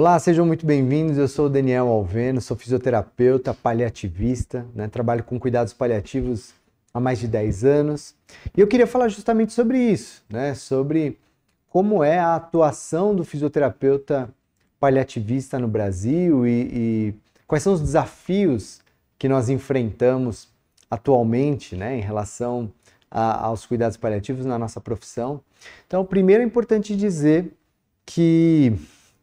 Olá, sejam muito bem-vindos. Eu sou o Daniel Alveno, sou fisioterapeuta, paliativista, né? trabalho com cuidados paliativos há mais de 10 anos. E eu queria falar justamente sobre isso, né? sobre como é a atuação do fisioterapeuta paliativista no Brasil e, e quais são os desafios que nós enfrentamos atualmente né? em relação a, aos cuidados paliativos na nossa profissão. Então, primeiro é importante dizer que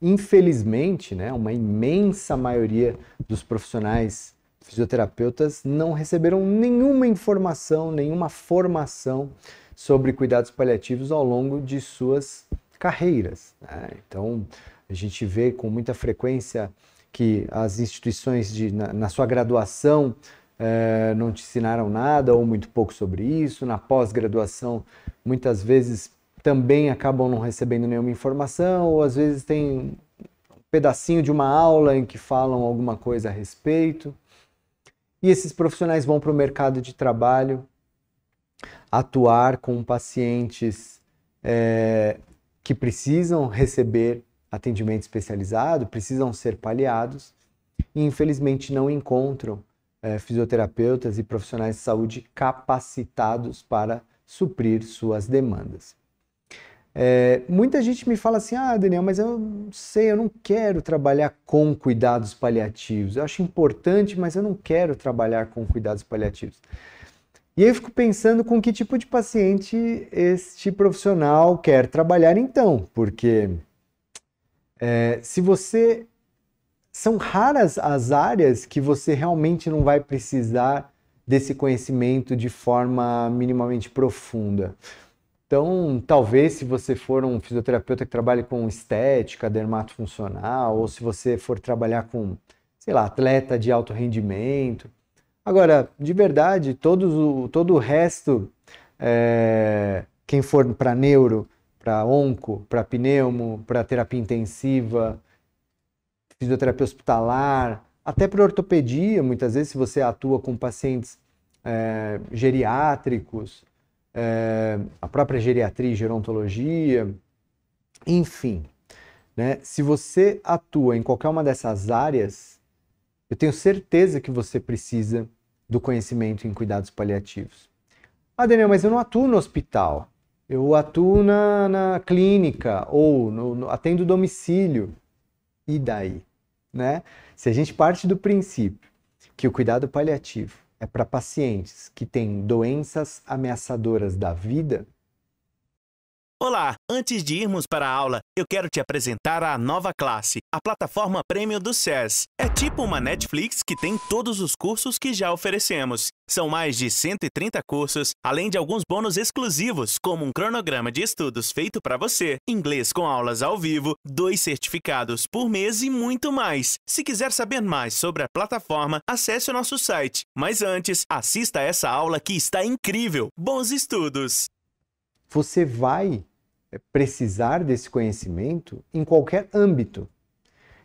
infelizmente, né, uma imensa maioria dos profissionais fisioterapeutas não receberam nenhuma informação, nenhuma formação sobre cuidados paliativos ao longo de suas carreiras. Né? Então, a gente vê com muita frequência que as instituições, de, na, na sua graduação, eh, não te ensinaram nada ou muito pouco sobre isso, na pós-graduação, muitas vezes também acabam não recebendo nenhuma informação, ou às vezes tem um pedacinho de uma aula em que falam alguma coisa a respeito. E esses profissionais vão para o mercado de trabalho atuar com pacientes é, que precisam receber atendimento especializado, precisam ser paliados e infelizmente não encontram é, fisioterapeutas e profissionais de saúde capacitados para suprir suas demandas. É, muita gente me fala assim, ah, Daniel, mas eu não sei, eu não quero trabalhar com cuidados paliativos. Eu acho importante, mas eu não quero trabalhar com cuidados paliativos. E aí eu fico pensando com que tipo de paciente este profissional quer trabalhar então, porque é, se você. São raras as áreas que você realmente não vai precisar desse conhecimento de forma minimamente profunda. Então, talvez se você for um fisioterapeuta que trabalhe com estética, dermatofuncional, ou se você for trabalhar com, sei lá, atleta de alto rendimento. Agora, de verdade, todos o, todo o resto, é, quem for para neuro, para onco, para pneumo, para terapia intensiva, fisioterapia hospitalar, até para ortopedia, muitas vezes, se você atua com pacientes é, geriátricos, é, a própria geriatria e gerontologia, enfim. Né? Se você atua em qualquer uma dessas áreas, eu tenho certeza que você precisa do conhecimento em cuidados paliativos. Ah, Daniel, mas eu não atuo no hospital. Eu atuo na, na clínica ou no, no, atendo domicílio. E daí? Né? Se a gente parte do princípio que o cuidado paliativo é para pacientes que têm doenças ameaçadoras da vida Olá! Antes de irmos para a aula, eu quero te apresentar a nova classe, a plataforma Premium do SES. É tipo uma Netflix que tem todos os cursos que já oferecemos. São mais de 130 cursos, além de alguns bônus exclusivos, como um cronograma de estudos feito para você, inglês com aulas ao vivo, dois certificados por mês e muito mais. Se quiser saber mais sobre a plataforma, acesse o nosso site. Mas antes, assista essa aula que está incrível. Bons estudos! você vai eh, precisar desse conhecimento em qualquer âmbito.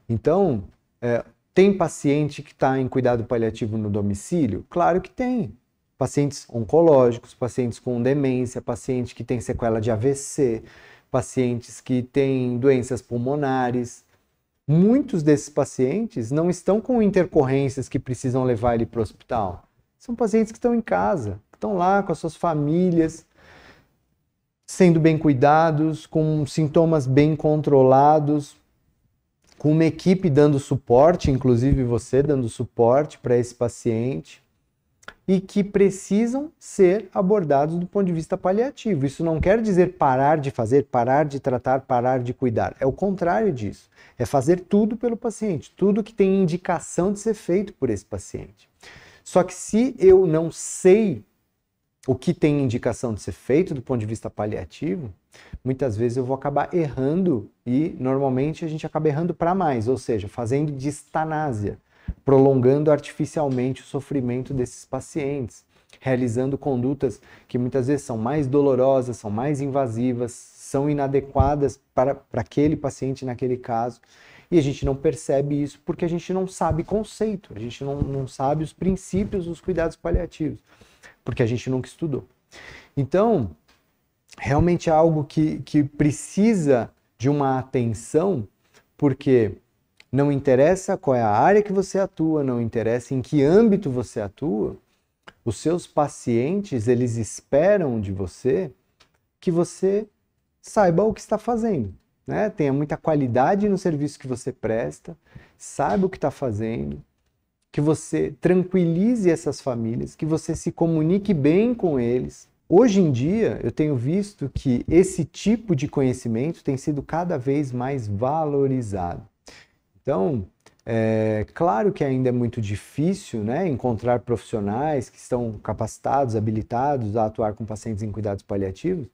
Então, é, tem paciente que está em cuidado paliativo no domicílio? Claro que tem. Pacientes oncológicos, pacientes com demência, paciente que tem sequela de AVC, pacientes que têm doenças pulmonares. Muitos desses pacientes não estão com intercorrências que precisam levar ele para o hospital. São pacientes que estão em casa, que estão lá com as suas famílias, sendo bem cuidados, com sintomas bem controlados, com uma equipe dando suporte, inclusive você dando suporte para esse paciente, e que precisam ser abordados do ponto de vista paliativo. Isso não quer dizer parar de fazer, parar de tratar, parar de cuidar. É o contrário disso. É fazer tudo pelo paciente, tudo que tem indicação de ser feito por esse paciente. Só que se eu não sei o que tem indicação de ser feito do ponto de vista paliativo, muitas vezes eu vou acabar errando e normalmente a gente acaba errando para mais, ou seja, fazendo distanásia, prolongando artificialmente o sofrimento desses pacientes, realizando condutas que muitas vezes são mais dolorosas, são mais invasivas, são inadequadas para, para aquele paciente naquele caso. E a gente não percebe isso porque a gente não sabe conceito, a gente não, não sabe os princípios dos cuidados paliativos porque a gente nunca estudou. Então, realmente é algo que, que precisa de uma atenção, porque não interessa qual é a área que você atua, não interessa em que âmbito você atua, os seus pacientes, eles esperam de você que você saiba o que está fazendo, né? tenha muita qualidade no serviço que você presta, saiba o que está fazendo, que você tranquilize essas famílias, que você se comunique bem com eles. Hoje em dia, eu tenho visto que esse tipo de conhecimento tem sido cada vez mais valorizado. Então, é claro que ainda é muito difícil né, encontrar profissionais que estão capacitados, habilitados a atuar com pacientes em cuidados paliativos,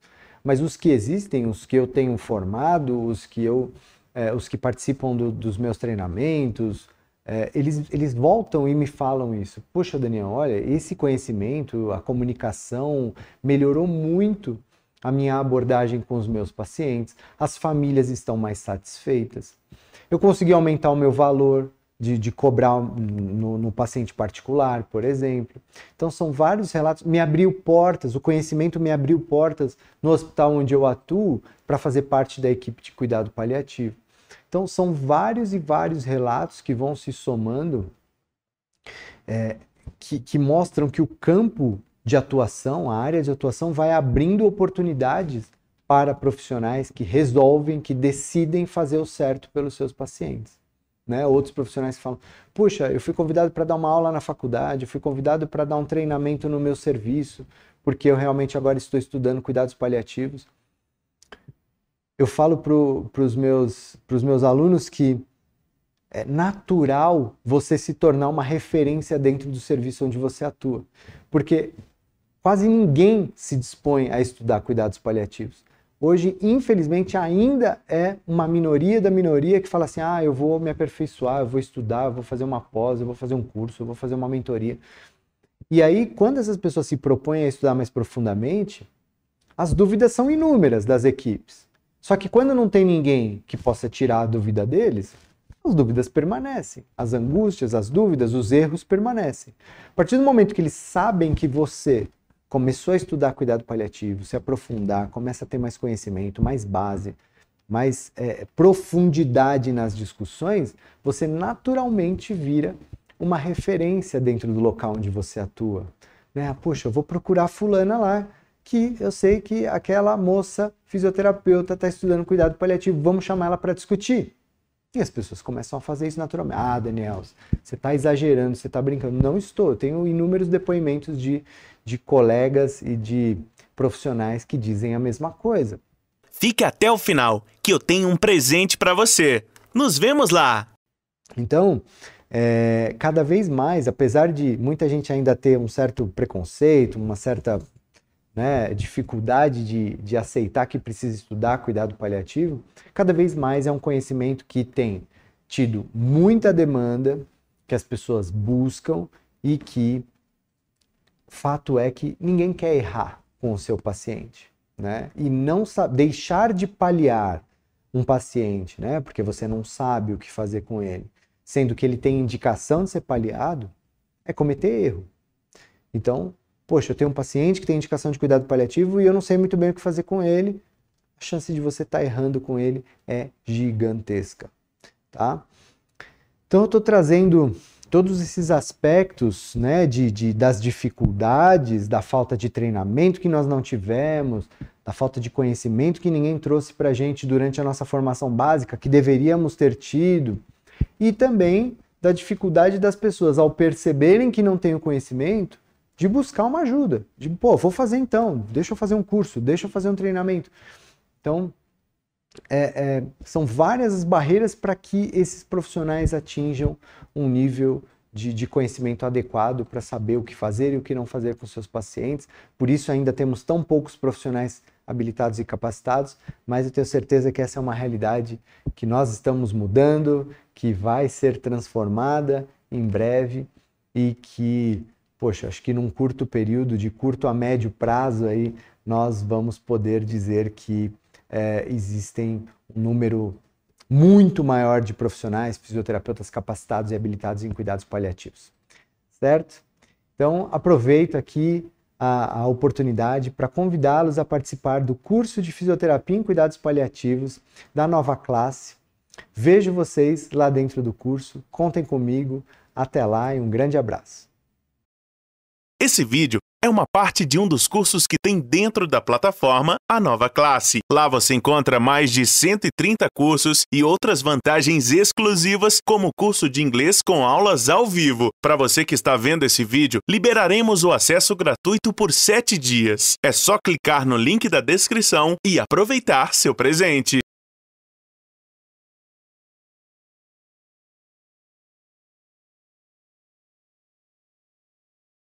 mas os que existem, os que eu tenho formado, os que eu, é, os que participam do, dos meus treinamentos, é, eles, eles voltam e me falam isso. Poxa, Daniel, olha, esse conhecimento, a comunicação melhorou muito a minha abordagem com os meus pacientes, as famílias estão mais satisfeitas, eu consegui aumentar o meu valor de, de cobrar no, no paciente particular, por exemplo. Então, são vários relatos. Me abriu portas, o conhecimento me abriu portas no hospital onde eu atuo para fazer parte da equipe de cuidado paliativo. Então, são vários e vários relatos que vão se somando, é, que, que mostram que o campo de atuação, a área de atuação, vai abrindo oportunidades para profissionais que resolvem, que decidem fazer o certo pelos seus pacientes. Né? Outros profissionais falam: puxa, eu fui convidado para dar uma aula na faculdade, eu fui convidado para dar um treinamento no meu serviço, porque eu realmente agora estou estudando cuidados paliativos eu falo para os meus, meus alunos que é natural você se tornar uma referência dentro do serviço onde você atua. Porque quase ninguém se dispõe a estudar cuidados paliativos. Hoje, infelizmente, ainda é uma minoria da minoria que fala assim: ah, eu vou me aperfeiçoar, eu vou estudar, eu vou fazer uma pós, eu vou fazer um curso, eu vou fazer uma mentoria. E aí, quando essas pessoas se propõem a estudar mais profundamente, as dúvidas são inúmeras das equipes. Só que quando não tem ninguém que possa tirar a dúvida deles, as dúvidas permanecem. As angústias, as dúvidas, os erros permanecem. A partir do momento que eles sabem que você começou a estudar cuidado paliativo, se aprofundar, começa a ter mais conhecimento, mais base, mais é, profundidade nas discussões, você naturalmente vira uma referência dentro do local onde você atua. Né? Ah, poxa, eu vou procurar fulana lá, que eu sei que aquela moça fisioterapeuta está estudando cuidado paliativo, vamos chamar ela para discutir. E as pessoas começam a fazer isso naturalmente. Ah, Daniel, você está exagerando, você está brincando. Não estou. Eu tenho inúmeros depoimentos de, de colegas e de profissionais que dizem a mesma coisa. Fique até o final, que eu tenho um presente para você. Nos vemos lá! Então, é, cada vez mais, apesar de muita gente ainda ter um certo preconceito, uma certa né, dificuldade de, de aceitar que precisa estudar cuidado paliativo, cada vez mais é um conhecimento que tem tido muita demanda, que as pessoas buscam e que fato é que ninguém quer errar com o seu paciente, né? E não deixar de paliar um paciente, né? Porque você não sabe o que fazer com ele, sendo que ele tem indicação de ser paliado, é cometer erro. Então, poxa, eu tenho um paciente que tem indicação de cuidado paliativo e eu não sei muito bem o que fazer com ele, a chance de você estar tá errando com ele é gigantesca, tá? Então eu estou trazendo todos esses aspectos, né, de, de, das dificuldades, da falta de treinamento que nós não tivemos, da falta de conhecimento que ninguém trouxe para a gente durante a nossa formação básica, que deveríamos ter tido, e também da dificuldade das pessoas ao perceberem que não têm o conhecimento, de buscar uma ajuda, de pô, vou fazer então, deixa eu fazer um curso, deixa eu fazer um treinamento. Então, é, é, são várias as barreiras para que esses profissionais atinjam um nível de, de conhecimento adequado para saber o que fazer e o que não fazer com seus pacientes. Por isso, ainda temos tão poucos profissionais habilitados e capacitados, mas eu tenho certeza que essa é uma realidade que nós estamos mudando, que vai ser transformada em breve e que poxa, acho que num curto período, de curto a médio prazo, aí nós vamos poder dizer que é, existem um número muito maior de profissionais fisioterapeutas capacitados e habilitados em cuidados paliativos, certo? Então, aproveito aqui a, a oportunidade para convidá-los a participar do curso de fisioterapia em cuidados paliativos da nova classe. Vejo vocês lá dentro do curso, contem comigo. Até lá e um grande abraço. Esse vídeo é uma parte de um dos cursos que tem dentro da plataforma a nova classe. Lá você encontra mais de 130 cursos e outras vantagens exclusivas, como o curso de inglês com aulas ao vivo. Para você que está vendo esse vídeo, liberaremos o acesso gratuito por 7 dias. É só clicar no link da descrição e aproveitar seu presente.